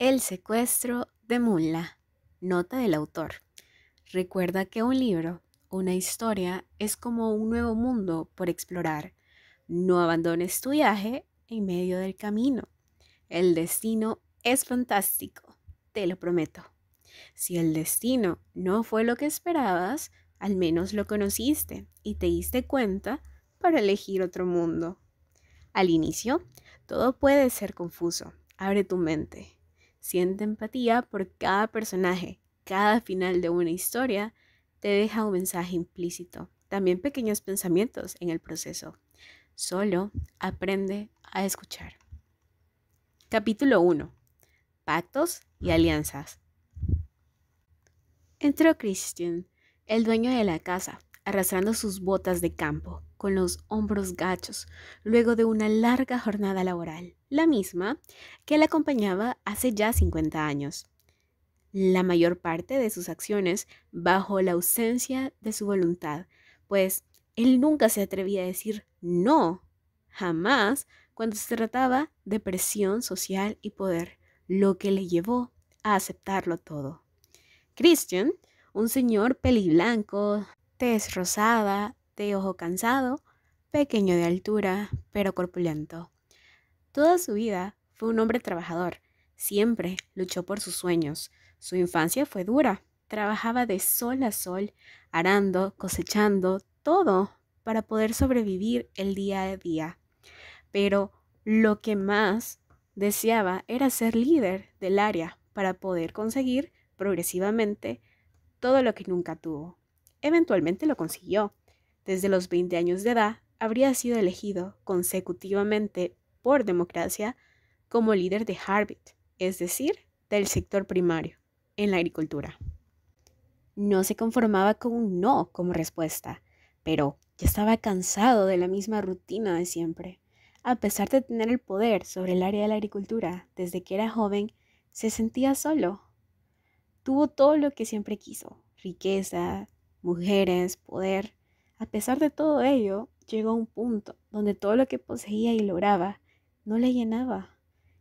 El secuestro de Mulla. Nota del autor. Recuerda que un libro, una historia, es como un nuevo mundo por explorar. No abandones tu viaje en medio del camino. El destino es fantástico, te lo prometo. Si el destino no fue lo que esperabas, al menos lo conociste y te diste cuenta para elegir otro mundo. Al inicio, todo puede ser confuso. Abre tu mente Siente empatía por cada personaje. Cada final de una historia te deja un mensaje implícito, también pequeños pensamientos en el proceso. Solo aprende a escuchar. Capítulo 1. Pactos y alianzas. Entró Christian, el dueño de la casa, arrastrando sus botas de campo, con los hombros gachos, luego de una larga jornada laboral, la misma que le acompañaba hace ya 50 años. La mayor parte de sus acciones bajo la ausencia de su voluntad, pues él nunca se atrevía a decir no, jamás cuando se trataba de presión social y poder, lo que le llevó a aceptarlo todo. Christian, un señor peliblanco, tez rosada, de ojo cansado, pequeño de altura, pero corpulento. Toda su vida fue un hombre trabajador, siempre luchó por sus sueños. Su infancia fue dura, trabajaba de sol a sol, arando, cosechando, todo para poder sobrevivir el día a día. Pero lo que más deseaba era ser líder del área para poder conseguir progresivamente todo lo que nunca tuvo. Eventualmente lo consiguió, desde los 20 años de edad, habría sido elegido consecutivamente por democracia como líder de Harvard, es decir, del sector primario, en la agricultura. No se conformaba con un no como respuesta, pero ya estaba cansado de la misma rutina de siempre. A pesar de tener el poder sobre el área de la agricultura desde que era joven, se sentía solo. Tuvo todo lo que siempre quiso, riqueza, mujeres, poder, a pesar de todo ello, llegó a un punto donde todo lo que poseía y lograba no le llenaba.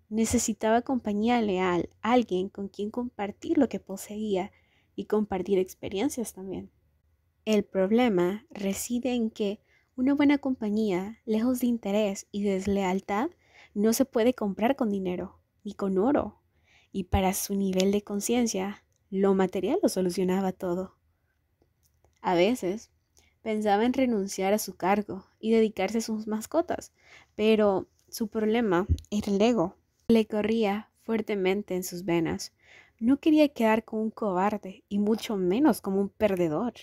Necesitaba compañía leal, alguien con quien compartir lo que poseía y compartir experiencias también. El problema reside en que una buena compañía, lejos de interés y deslealtad, no se puede comprar con dinero ni con oro. Y para su nivel de conciencia, lo material lo solucionaba todo. A veces Pensaba en renunciar a su cargo y dedicarse a sus mascotas, pero su problema era el ego. Le corría fuertemente en sus venas. No quería quedar como un cobarde y mucho menos como un perdedor.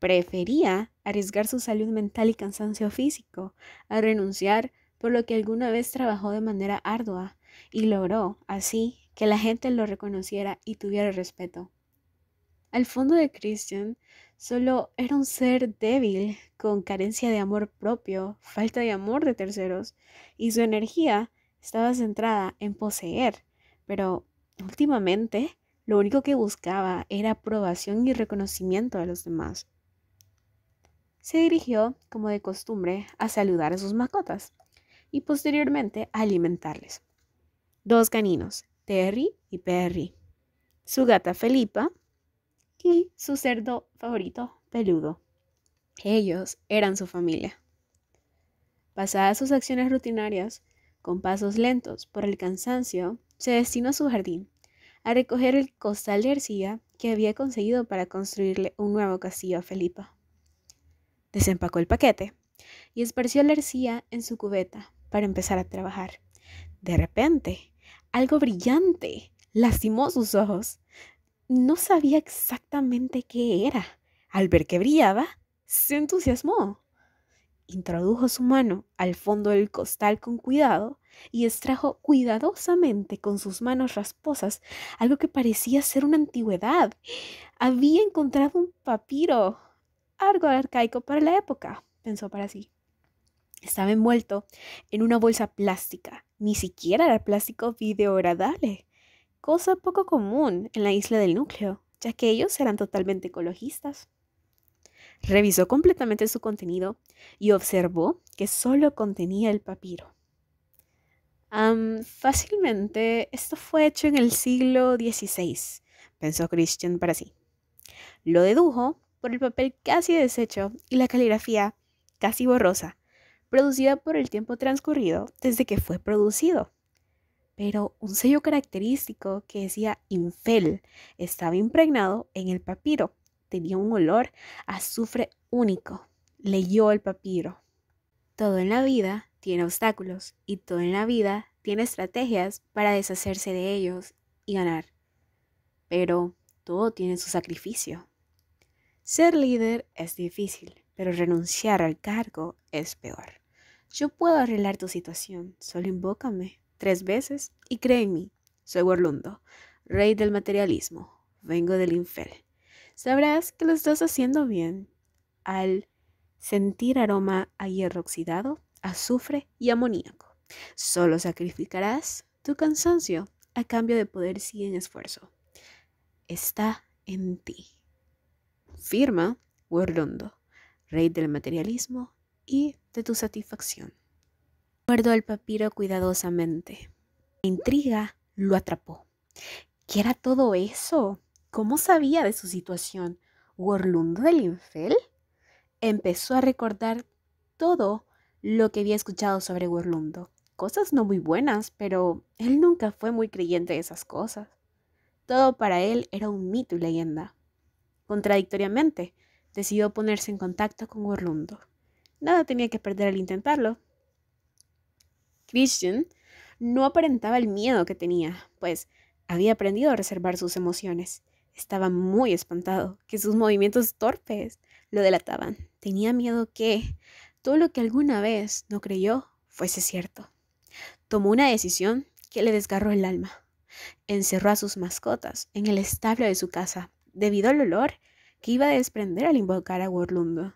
Prefería arriesgar su salud mental y cansancio físico a renunciar por lo que alguna vez trabajó de manera ardua y logró, así, que la gente lo reconociera y tuviera respeto. Al fondo de Christian Solo era un ser débil, con carencia de amor propio, falta de amor de terceros, y su energía estaba centrada en poseer, pero últimamente lo único que buscaba era aprobación y reconocimiento de los demás. Se dirigió, como de costumbre, a saludar a sus mascotas y posteriormente a alimentarles. Dos caninos, Terry y Perry. Su gata Felipa y su cerdo favorito, peludo. Ellos eran su familia. Pasadas sus acciones rutinarias, con pasos lentos por el cansancio, se destinó a su jardín, a recoger el costal de arcilla que había conseguido para construirle un nuevo castillo a Felipa. Desempacó el paquete y esparció la arcilla en su cubeta para empezar a trabajar. De repente, algo brillante lastimó sus ojos. No sabía exactamente qué era. Al ver que brillaba, se entusiasmó. Introdujo su mano al fondo del costal con cuidado y extrajo cuidadosamente con sus manos rasposas algo que parecía ser una antigüedad. Había encontrado un papiro, algo arcaico para la época, pensó para sí. Estaba envuelto en una bolsa plástica, ni siquiera era plástico videogradable cosa poco común en la isla del núcleo, ya que ellos eran totalmente ecologistas. Revisó completamente su contenido y observó que solo contenía el papiro. fácilmente, esto fue hecho en el siglo XVI, pensó Christian para sí. Lo dedujo por el papel casi deshecho y la caligrafía casi borrosa, producida por el tiempo transcurrido desde que fue producido pero un sello característico que decía Infel estaba impregnado en el papiro. Tenía un olor a azufre único. Leyó el papiro. Todo en la vida tiene obstáculos y todo en la vida tiene estrategias para deshacerse de ellos y ganar. Pero todo tiene su sacrificio. Ser líder es difícil, pero renunciar al cargo es peor. Yo puedo arreglar tu situación, solo invócame tres veces y créeme, en Soy Warlundo, rey del materialismo. Vengo del infel. Sabrás que lo estás haciendo bien al sentir aroma a hierro oxidado, azufre y amoníaco. Solo sacrificarás tu cansancio a cambio de poder en esfuerzo. Está en ti. Firma Warlundo, rey del materialismo y de tu satisfacción. Guardó el papiro cuidadosamente. La intriga lo atrapó. ¿Qué era todo eso? ¿Cómo sabía de su situación? ¿Worlundo del Infel? Empezó a recordar todo lo que había escuchado sobre Worlundo. Cosas no muy buenas, pero él nunca fue muy creyente de esas cosas. Todo para él era un mito y leyenda. Contradictoriamente, decidió ponerse en contacto con Gorlundo. Nada tenía que perder al intentarlo, Christian no aparentaba el miedo que tenía, pues había aprendido a reservar sus emociones. Estaba muy espantado, que sus movimientos torpes lo delataban. Tenía miedo que todo lo que alguna vez no creyó fuese cierto. Tomó una decisión que le desgarró el alma. Encerró a sus mascotas en el establo de su casa, debido al olor que iba a desprender al invocar a Worlundo.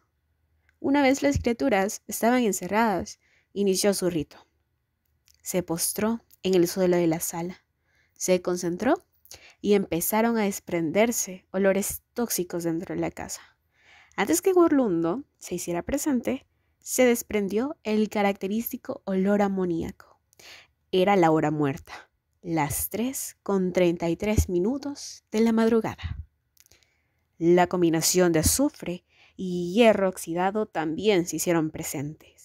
Una vez las criaturas estaban encerradas, inició su rito. Se postró en el suelo de la sala, se concentró y empezaron a desprenderse olores tóxicos dentro de la casa. Antes que Gurlundo se hiciera presente, se desprendió el característico olor amoníaco. Era la hora muerta, las 3 con 33 minutos de la madrugada. La combinación de azufre y hierro oxidado también se hicieron presentes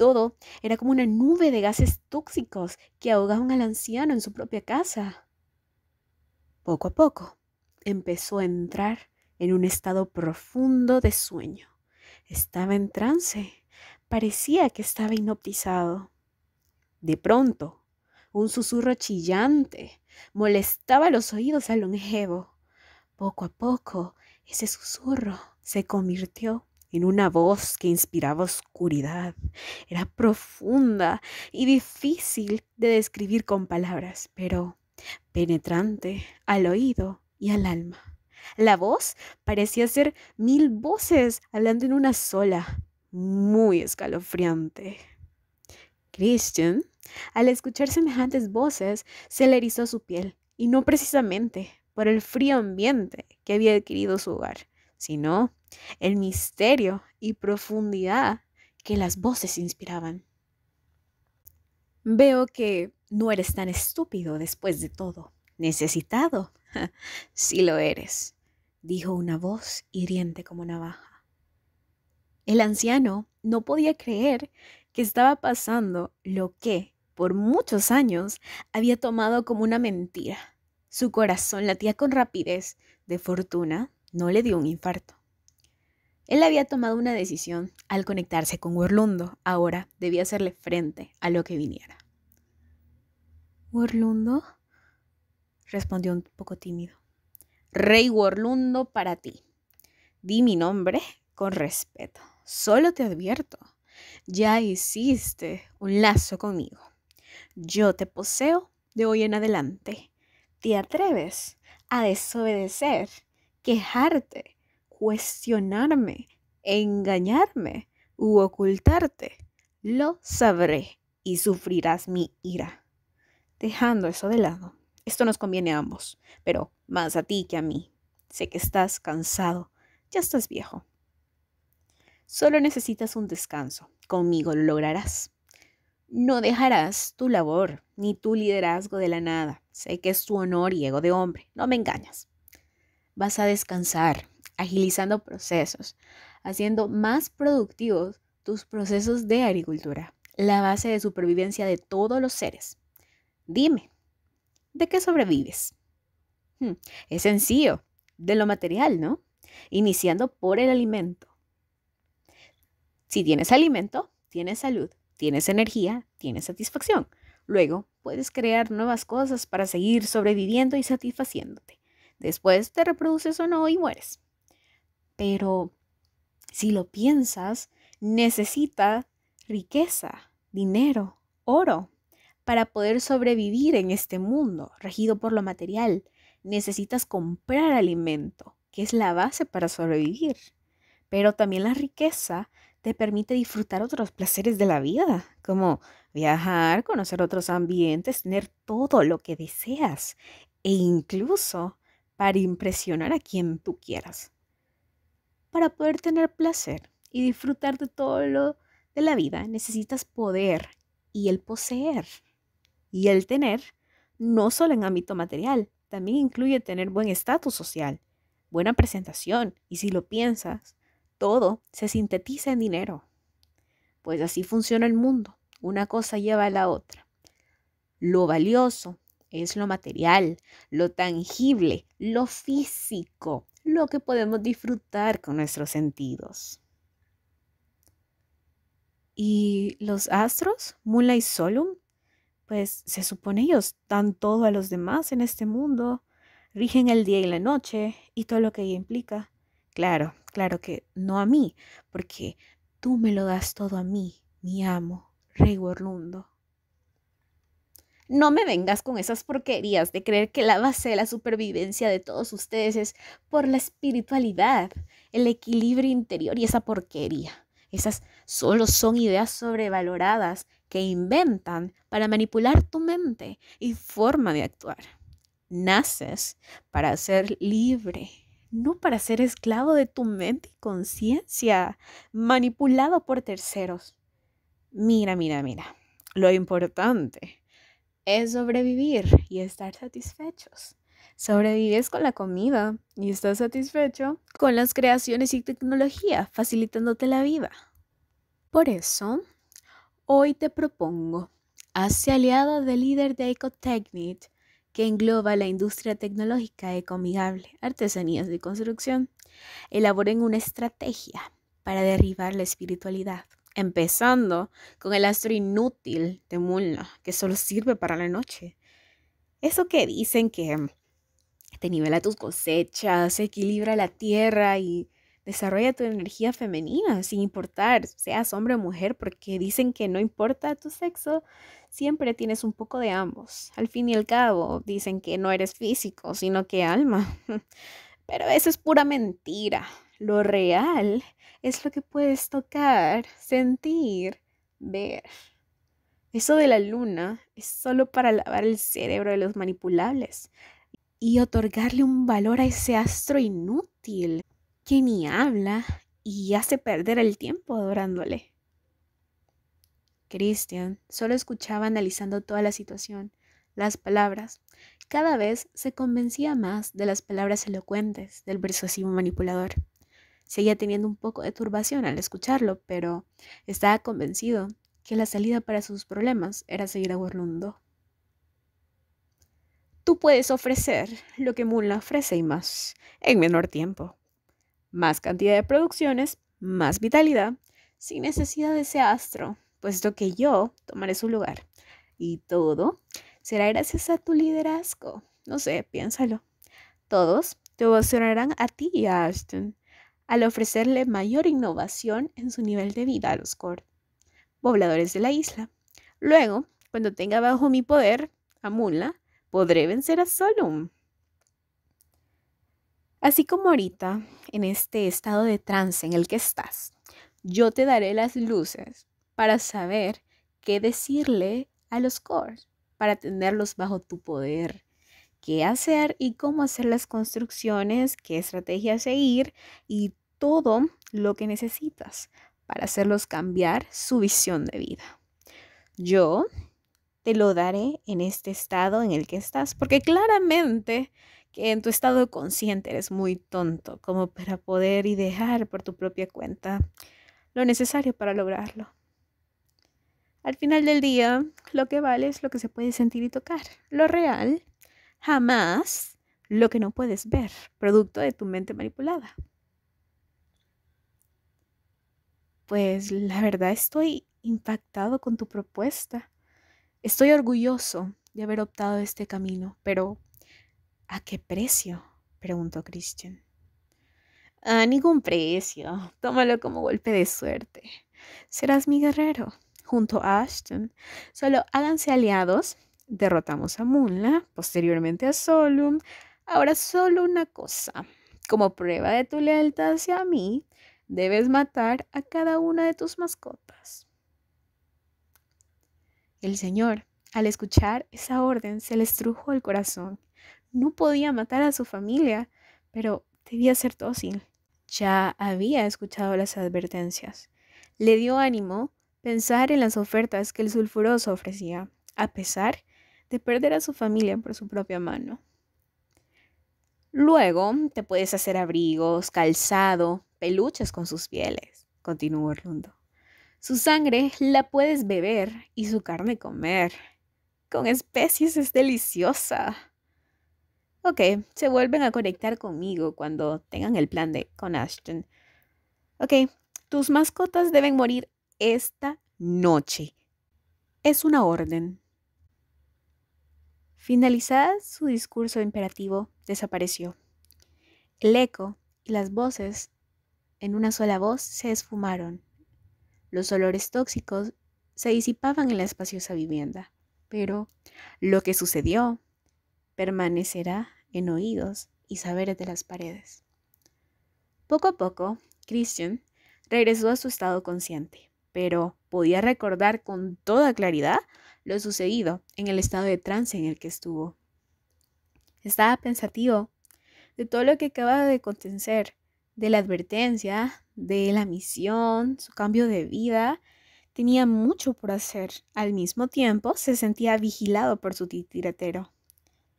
todo era como una nube de gases tóxicos que ahogaban al anciano en su propia casa. Poco a poco empezó a entrar en un estado profundo de sueño. Estaba en trance. Parecía que estaba hipnotizado. De pronto, un susurro chillante molestaba los oídos al longevo. Poco a poco, ese susurro se convirtió en una voz que inspiraba oscuridad. Era profunda y difícil de describir con palabras, pero penetrante al oído y al alma. La voz parecía ser mil voces hablando en una sola, muy escalofriante. Christian, al escuchar semejantes voces, se le erizó su piel, y no precisamente por el frío ambiente que había adquirido su hogar, sino el misterio y profundidad que las voces inspiraban. Veo que no eres tan estúpido después de todo. Necesitado. sí lo eres, dijo una voz hiriente como navaja. El anciano no podía creer que estaba pasando lo que, por muchos años, había tomado como una mentira. Su corazón latía con rapidez. De fortuna, no le dio un infarto. Él había tomado una decisión al conectarse con Orlundo. Ahora debía hacerle frente a lo que viniera. Orlundo respondió un poco tímido. Rey Worlundo para ti. Di mi nombre con respeto. Solo te advierto, ya hiciste un lazo conmigo. Yo te poseo de hoy en adelante. ¿Te atreves a desobedecer, quejarte cuestionarme, engañarme u ocultarte, lo sabré y sufrirás mi ira. Dejando eso de lado, esto nos conviene a ambos, pero más a ti que a mí. Sé que estás cansado, ya estás viejo. Solo necesitas un descanso, conmigo lo lograrás. No dejarás tu labor ni tu liderazgo de la nada. Sé que es tu honor y ego de hombre, no me engañas. Vas a descansar, agilizando procesos, haciendo más productivos tus procesos de agricultura, la base de supervivencia de todos los seres. Dime, ¿de qué sobrevives? Hmm, es sencillo, de lo material, ¿no? Iniciando por el alimento. Si tienes alimento, tienes salud, tienes energía, tienes satisfacción. Luego puedes crear nuevas cosas para seguir sobreviviendo y satisfaciéndote. Después te reproduces o no y mueres. Pero si lo piensas, necesita riqueza, dinero, oro, para poder sobrevivir en este mundo regido por lo material. Necesitas comprar alimento, que es la base para sobrevivir. Pero también la riqueza te permite disfrutar otros placeres de la vida, como viajar, conocer otros ambientes, tener todo lo que deseas e incluso para impresionar a quien tú quieras para poder tener placer y disfrutar de todo lo de la vida, necesitas poder y el poseer y el tener, no solo en ámbito material, también incluye tener buen estatus social, buena presentación y si lo piensas, todo se sintetiza en dinero. Pues así funciona el mundo, una cosa lleva a la otra. Lo valioso es lo material, lo tangible, lo físico, lo que podemos disfrutar con nuestros sentidos. Y los astros, Mula y Solum, pues se supone ellos dan todo a los demás en este mundo, rigen el día y la noche y todo lo que ello implica. Claro, claro que no a mí, porque tú me lo das todo a mí, mi amo, rey Orlundo no me vengas con esas porquerías de creer que la base de la supervivencia de todos ustedes es por la espiritualidad, el equilibrio interior y esa porquería. Esas solo son ideas sobrevaloradas que inventan para manipular tu mente y forma de actuar. Naces para ser libre, no para ser esclavo de tu mente y conciencia, manipulado por terceros. Mira, mira, mira. Lo importante sobrevivir y estar satisfechos. Sobrevives con la comida y estás satisfecho con las creaciones y tecnología, facilitándote la vida. Por eso, hoy te propongo, hace aliada del líder de Ecotechnit, que engloba la industria tecnológica ecomigable, artesanías de construcción. Elaboren una estrategia para derribar la espiritualidad Empezando con el astro inútil de Mulna, que solo sirve para la noche. Eso que dicen que te nivela tus cosechas, equilibra la tierra y desarrolla tu energía femenina, sin importar, seas hombre o mujer, porque dicen que no importa tu sexo, siempre tienes un poco de ambos. Al fin y al cabo, dicen que no eres físico, sino que alma. Pero eso es pura mentira. Lo real es lo que puedes tocar, sentir, ver. Eso de la luna es solo para lavar el cerebro de los manipulables y otorgarle un valor a ese astro inútil que ni habla y hace perder el tiempo adorándole. Christian solo escuchaba analizando toda la situación, las palabras. Cada vez se convencía más de las palabras elocuentes del persuasivo manipulador. Seguía teniendo un poco de turbación al escucharlo, pero estaba convencido que la salida para sus problemas era seguir a Tú puedes ofrecer lo que Mula ofrece y más, en menor tiempo. Más cantidad de producciones, más vitalidad, sin necesidad de ese astro, puesto que yo tomaré su lugar. Y todo será gracias a tu liderazgo. No sé, piénsalo. Todos te ovacionarán a ti, Ashton al ofrecerle mayor innovación en su nivel de vida a los Core, pobladores de la isla. Luego, cuando tenga bajo mi poder a Mula, podré vencer a Solum. Así como ahorita, en este estado de trance en el que estás, yo te daré las luces para saber qué decirle a los Core, para tenerlos bajo tu poder, qué hacer y cómo hacer las construcciones, qué estrategia seguir y todo lo que necesitas para hacerlos cambiar su visión de vida. Yo te lo daré en este estado en el que estás, porque claramente que en tu estado consciente eres muy tonto como para poder y dejar por tu propia cuenta lo necesario para lograrlo. Al final del día, lo que vale es lo que se puede sentir y tocar. Lo real, jamás lo que no puedes ver, producto de tu mente manipulada. pues la verdad estoy impactado con tu propuesta. Estoy orgulloso de haber optado este camino, pero ¿a qué precio? preguntó Christian. A ningún precio. Tómalo como golpe de suerte. Serás mi guerrero. Junto a Ashton. Solo háganse aliados. Derrotamos a Munla, posteriormente a Solum. Ahora solo una cosa. Como prueba de tu lealtad hacia mí, debes matar a cada una de tus mascotas. El Señor, al escuchar esa orden, se le estrujo el corazón. No podía matar a su familia, pero debía ser dócil. Ya había escuchado las advertencias. Le dio ánimo pensar en las ofertas que el sulfuroso ofrecía, a pesar de perder a su familia por su propia mano. Luego te puedes hacer abrigos, calzado, peluches con sus pieles, continuó Orlando. Su sangre la puedes beber y su carne comer. Con especies es deliciosa. Ok, se vuelven a conectar conmigo cuando tengan el plan de con Ashton. Ok, tus mascotas deben morir esta noche. Es una orden. Finalizada su discurso imperativo, desapareció. El eco y las voces en una sola voz se esfumaron. Los olores tóxicos se disipaban en la espaciosa vivienda, pero lo que sucedió permanecerá en oídos y saberes de las paredes. Poco a poco, Christian regresó a su estado consciente, pero podía recordar con toda claridad lo sucedido en el estado de trance en el que estuvo. Estaba pensativo de todo lo que acababa de acontecer, de la advertencia, de la misión, su cambio de vida. Tenía mucho por hacer. Al mismo tiempo se sentía vigilado por su tiratero.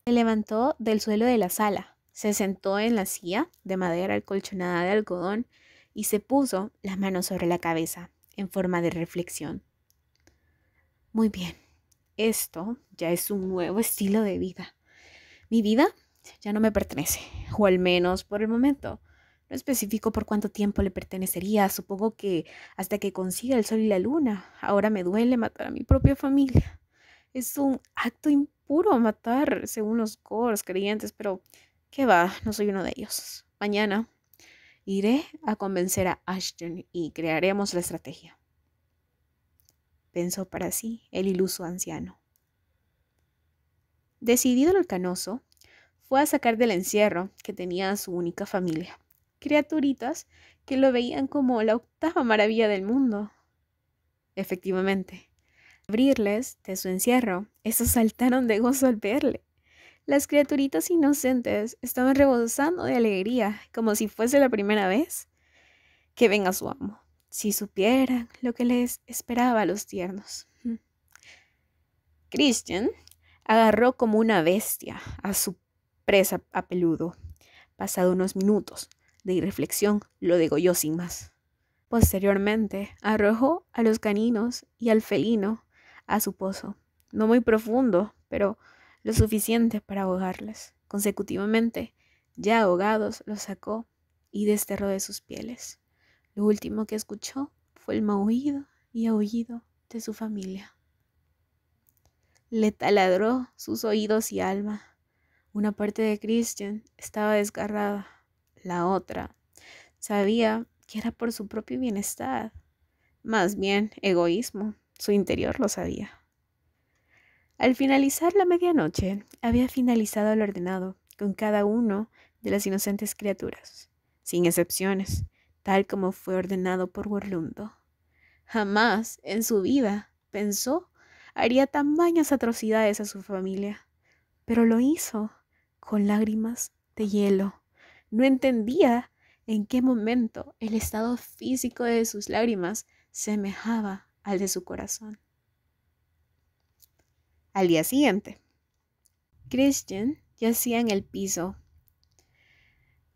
Se levantó del suelo de la sala, se sentó en la silla de madera colchonada de algodón y se puso las manos sobre la cabeza en forma de reflexión. Muy bien, esto ya es un nuevo estilo de vida. Mi vida ya no me pertenece, o al menos por el momento. No especifico por cuánto tiempo le pertenecería, supongo que hasta que consiga el sol y la luna. Ahora me duele matar a mi propia familia. Es un acto impuro matar, según los Coros creyentes, pero qué va, no soy uno de ellos. Mañana iré a convencer a Ashton y crearemos la estrategia. Pensó para sí el iluso anciano. Decidido el canoso fue a sacar del encierro que tenía a su única familia, criaturitas que lo veían como la octava maravilla del mundo. Efectivamente, abrirles de su encierro, esos saltaron de gozo al verle. Las criaturitas inocentes estaban rebosando de alegría, como si fuese la primera vez que venga su amo. Si supieran lo que les esperaba a los tiernos. Hmm. Christian, Agarró como una bestia a su presa a peludo. Pasado unos minutos de irreflexión, lo degolló sin más. Posteriormente, arrojó a los caninos y al felino a su pozo, no muy profundo, pero lo suficiente para ahogarles. Consecutivamente, ya ahogados, los sacó y desterró de sus pieles. Lo último que escuchó fue el maullido y aullido de su familia le taladró sus oídos y alma. Una parte de Christian estaba desgarrada, la otra sabía que era por su propio bienestar, más bien egoísmo, su interior lo sabía. Al finalizar la medianoche, había finalizado el ordenado con cada uno de las inocentes criaturas, sin excepciones, tal como fue ordenado por Worlundo. Jamás en su vida pensó haría tamañas atrocidades a su familia. Pero lo hizo con lágrimas de hielo. No entendía en qué momento el estado físico de sus lágrimas semejaba al de su corazón. Al día siguiente, Christian yacía en el piso,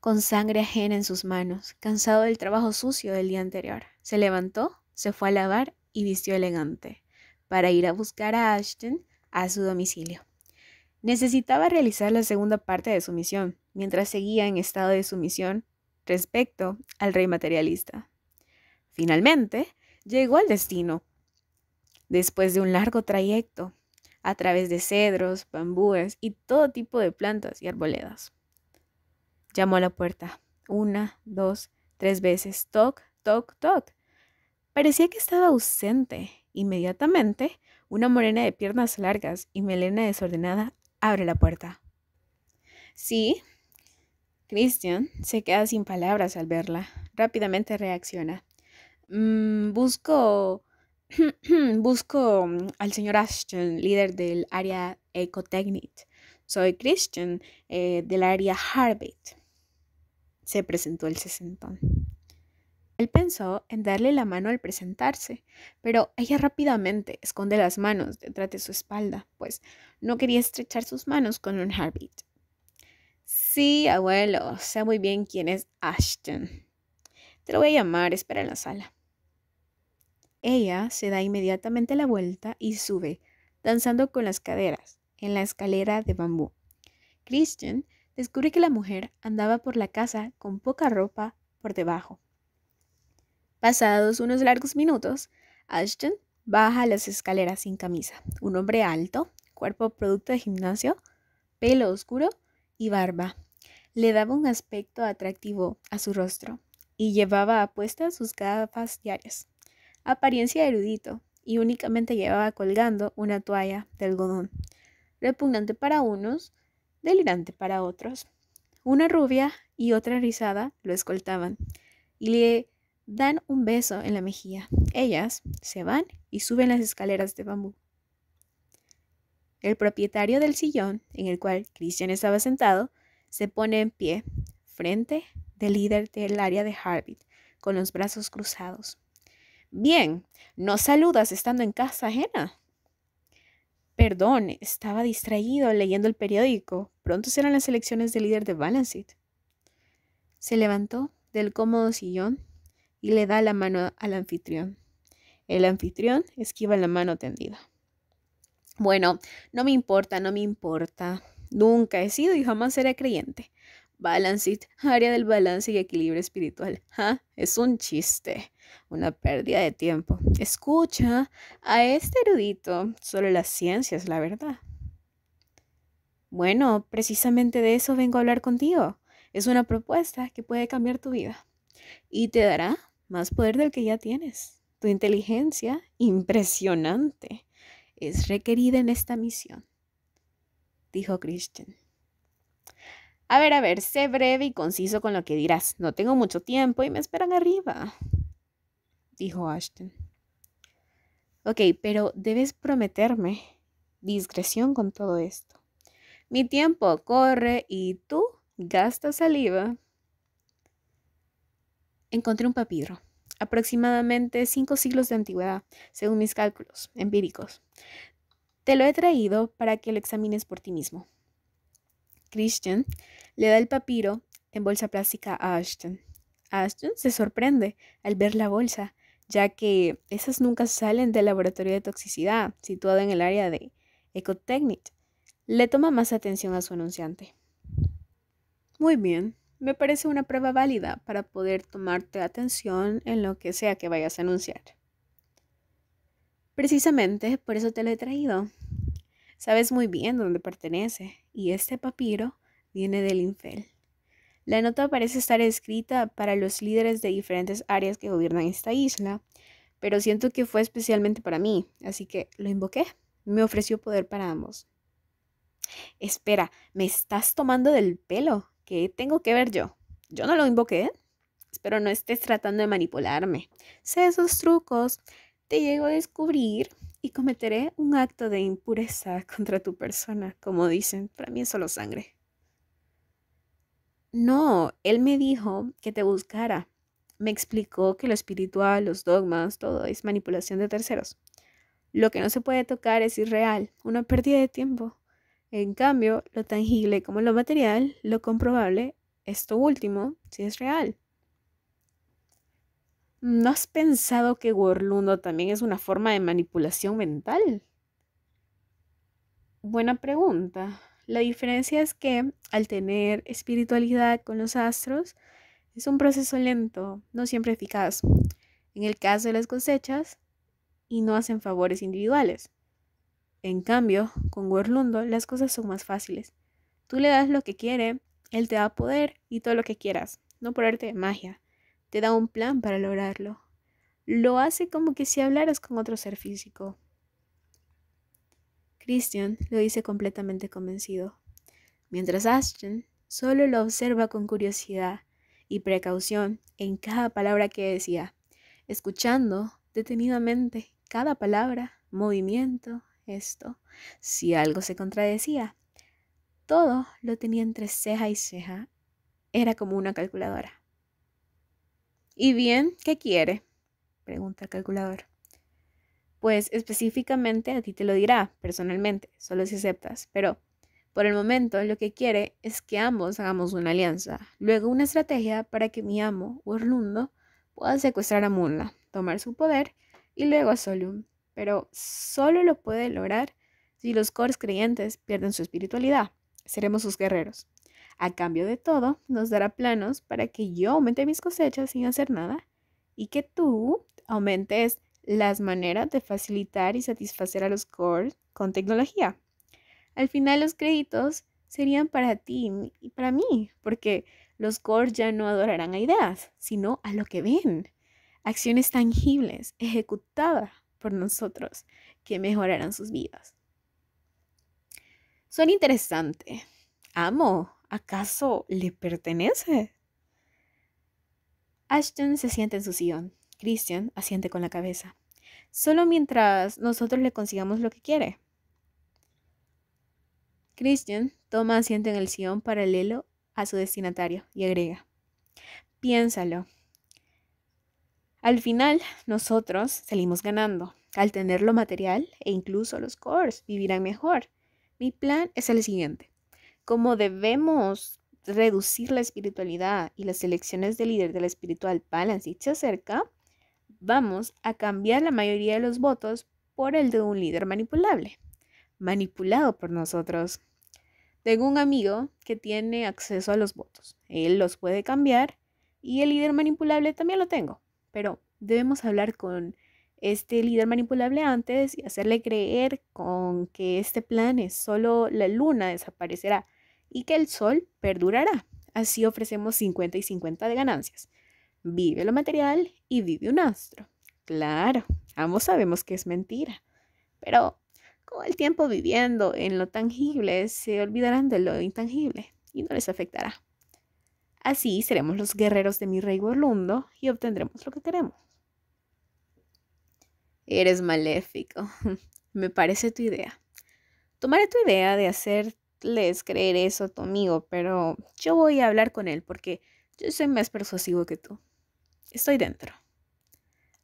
con sangre ajena en sus manos, cansado del trabajo sucio del día anterior. Se levantó, se fue a lavar y vistió elegante para ir a buscar a Ashton a su domicilio. Necesitaba realizar la segunda parte de su misión, mientras seguía en estado de sumisión respecto al rey materialista. Finalmente, llegó al destino, después de un largo trayecto, a través de cedros, bambúes y todo tipo de plantas y arboledas. Llamó a la puerta. Una, dos, tres veces. Toc, toc, toc. Parecía que estaba ausente Inmediatamente, una morena de piernas largas y melena desordenada abre la puerta. Sí. Christian se queda sin palabras al verla. Rápidamente reacciona. Mm, busco... busco mm, al señor Ashton, líder del área Ecotechnit. Soy Christian, eh, del área Harvard. Se presentó el sesentón. Él pensó en darle la mano al presentarse, pero ella rápidamente esconde las manos detrás de su espalda, pues no quería estrechar sus manos con un heartbeat. Sí, abuelo, sé muy bien quién es Ashton. Te lo voy a llamar, espera en la sala. Ella se da inmediatamente la vuelta y sube, danzando con las caderas, en la escalera de bambú. Christian descubre que la mujer andaba por la casa con poca ropa por debajo Pasados unos largos minutos, Ashton baja las escaleras sin camisa. Un hombre alto, cuerpo producto de gimnasio, pelo oscuro y barba. Le daba un aspecto atractivo a su rostro y llevaba apuestas sus gafas diarias. Apariencia erudito y únicamente llevaba colgando una toalla de algodón. Repugnante para unos, delirante para otros. Una rubia y otra rizada lo escoltaban y le dan un beso en la mejilla. Ellas se van y suben las escaleras de bambú. El propietario del sillón en el cual Christian estaba sentado se pone en pie frente del líder del área de Harvard con los brazos cruzados. Bien, no saludas estando en casa ajena. Perdón, estaba distraído leyendo el periódico. Pronto serán las elecciones del líder de Balancet. Se levantó del cómodo sillón y le da la mano al anfitrión. El anfitrión esquiva la mano tendida. Bueno, no me importa, no me importa. Nunca he sido y jamás seré creyente. Balance it, área del balance y equilibrio espiritual. Es un chiste, una pérdida de tiempo. Escucha a este erudito, solo la ciencia es la verdad. Bueno, precisamente de eso vengo a hablar contigo. Es una propuesta que puede cambiar tu vida y te dará más poder del que ya tienes. Tu inteligencia, impresionante, es requerida en esta misión, dijo Christian. A ver, a ver, sé breve y conciso con lo que dirás. No tengo mucho tiempo y me esperan arriba, dijo Ashton. Ok, pero debes prometerme discreción con todo esto. Mi tiempo corre y tú gastas saliva encontré un papiro, aproximadamente cinco siglos de antigüedad, según mis cálculos empíricos. Te lo he traído para que lo examines por ti mismo. Christian le da el papiro en bolsa plástica a Ashton. Ashton se sorprende al ver la bolsa, ya que esas nunca salen del laboratorio de toxicidad situado en el área de Ecotechnic. Le toma más atención a su anunciante. Muy bien, me parece una prueba válida para poder tomarte atención en lo que sea que vayas a anunciar. Precisamente por eso te lo he traído. Sabes muy bien dónde pertenece y este papiro viene del Infel. La nota parece estar escrita para los líderes de diferentes áreas que gobiernan esta isla, pero siento que fue especialmente para mí, así que lo invoqué. Me ofreció poder para ambos. Espera, ¿me estás tomando del pelo? ¿Qué tengo que ver yo? Yo no lo invoqué. Espero no estés tratando de manipularme. Sé esos trucos. Te llego a descubrir y cometeré un acto de impureza contra tu persona. Como dicen, para mí es solo sangre. No, él me dijo que te buscara. Me explicó que lo espiritual, los dogmas, todo es manipulación de terceros. Lo que no se puede tocar es irreal, una pérdida de tiempo. En cambio, lo tangible como lo material, lo comprobable, esto último, si sí es real. ¿No has pensado que Gorlundo también es una forma de manipulación mental? Buena pregunta. La diferencia es que, al tener espiritualidad con los astros, es un proceso lento, no siempre eficaz. En el caso de las cosechas, y no hacen favores individuales. En cambio, con Werlundo las cosas son más fáciles. Tú le das lo que quiere, él te da poder y todo lo que quieras, no por arte de magia. Te da un plan para lograrlo. Lo hace como que si hablaras con otro ser físico. Christian lo dice completamente convencido, mientras Ashton solo lo observa con curiosidad y precaución en cada palabra que decía, escuchando detenidamente cada palabra, movimiento, esto si algo se contradecía. Todo lo tenía entre ceja y ceja. Era como una calculadora. ¿Y bien qué quiere? pregunta el calculador. Pues específicamente a ti te lo dirá, personalmente, solo si aceptas, pero por el momento lo que quiere es que ambos hagamos una alianza, luego una estrategia para que mi amo, Orlundo, pueda secuestrar a Mula, tomar su poder y luego a Solum, pero solo lo puede lograr si los cores creyentes pierden su espiritualidad. Seremos sus guerreros. A cambio de todo, nos dará planos para que yo aumente mis cosechas sin hacer nada y que tú aumentes las maneras de facilitar y satisfacer a los cores con tecnología. Al final los créditos serían para ti y para mí, porque los cores ya no adorarán a ideas, sino a lo que ven, acciones tangibles, ejecutadas por nosotros que mejorarán sus vidas. Suena interesante. Amo, ¿acaso le pertenece? Ashton se siente en su sillón. Christian asiente con la cabeza. Solo mientras nosotros le consigamos lo que quiere. Christian toma asiento en el sillón paralelo a su destinatario y agrega. Piénsalo. Al final, nosotros salimos ganando. Al tener lo material e incluso los cores vivirán mejor. Mi plan es el siguiente. Como debemos reducir la espiritualidad y las elecciones del líder de la espiritual Balance se acerca, vamos a cambiar la mayoría de los votos por el de un líder manipulable, manipulado por nosotros. Tengo un amigo que tiene acceso a los votos. Él los puede cambiar y el líder manipulable también lo tengo pero debemos hablar con este líder manipulable antes y hacerle creer con que este plan es solo la luna desaparecerá y que el sol perdurará. Así ofrecemos 50 y 50 de ganancias. Vive lo material y vive un astro. Claro, ambos sabemos que es mentira, pero con el tiempo viviendo en lo tangible se olvidarán de lo intangible y no les afectará. Así seremos los guerreros de mi rey Borlundo y obtendremos lo que queremos. Eres maléfico. Me parece tu idea. Tomaré tu idea de hacerles creer eso a tu amigo, pero yo voy a hablar con él porque yo soy más persuasivo que tú. Estoy dentro.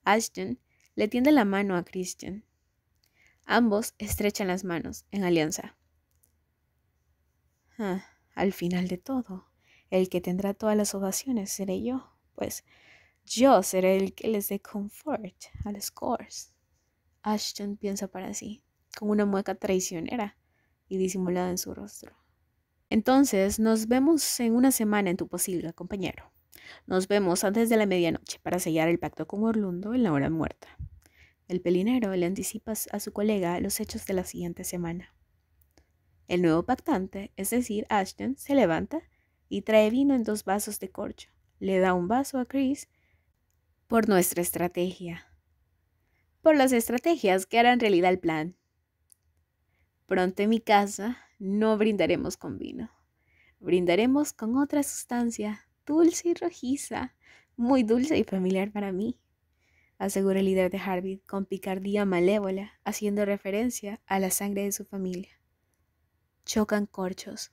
Ashton le tiende la mano a Christian. Ambos estrechan las manos en alianza. Ah, al final de todo. El que tendrá todas las ovaciones seré yo, pues yo seré el que les dé confort a las cores. Ashton piensa para sí, con una mueca traicionera y disimulada en su rostro. Entonces, nos vemos en una semana en tu posible, compañero. Nos vemos antes de la medianoche para sellar el pacto con Orlundo en la hora muerta. El pelinero le anticipa a su colega los hechos de la siguiente semana. El nuevo pactante, es decir, Ashton, se levanta y trae vino en dos vasos de corcho. Le da un vaso a Chris por nuestra estrategia. Por las estrategias que harán realidad el plan. Pronto en mi casa no brindaremos con vino. Brindaremos con otra sustancia, dulce y rojiza, muy dulce y familiar para mí asegura el líder de Harvey con picardía malévola, haciendo referencia a la sangre de su familia. Chocan corchos,